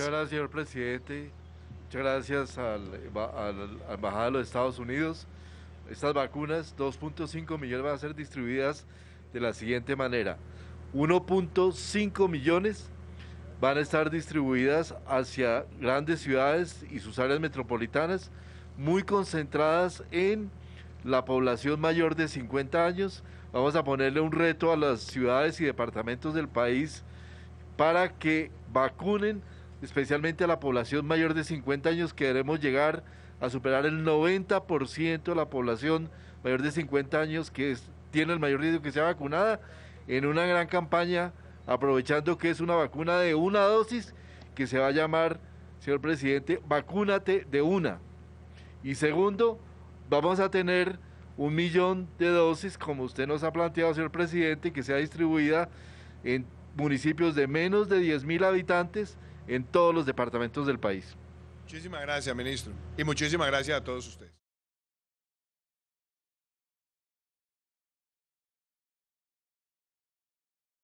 Muchas gracias, señor presidente. Muchas gracias a la embajada de los Estados Unidos. Estas vacunas, 2.5 millones, van a ser distribuidas de la siguiente manera. 1.5 millones van a estar distribuidas hacia grandes ciudades y sus áreas metropolitanas, muy concentradas en la población mayor de 50 años. Vamos a ponerle un reto a las ciudades y departamentos del país para que vacunen especialmente a la población mayor de 50 años, queremos llegar a superar el 90% de la población mayor de 50 años que tiene el mayor riesgo que sea vacunada, en una gran campaña, aprovechando que es una vacuna de una dosis, que se va a llamar, señor presidente, vacúnate de una. Y segundo, vamos a tener un millón de dosis, como usted nos ha planteado, señor presidente, que sea distribuida en municipios de menos de 10 mil habitantes, en todos los departamentos del país. Muchísimas gracias, ministro. Y muchísimas gracias a todos ustedes.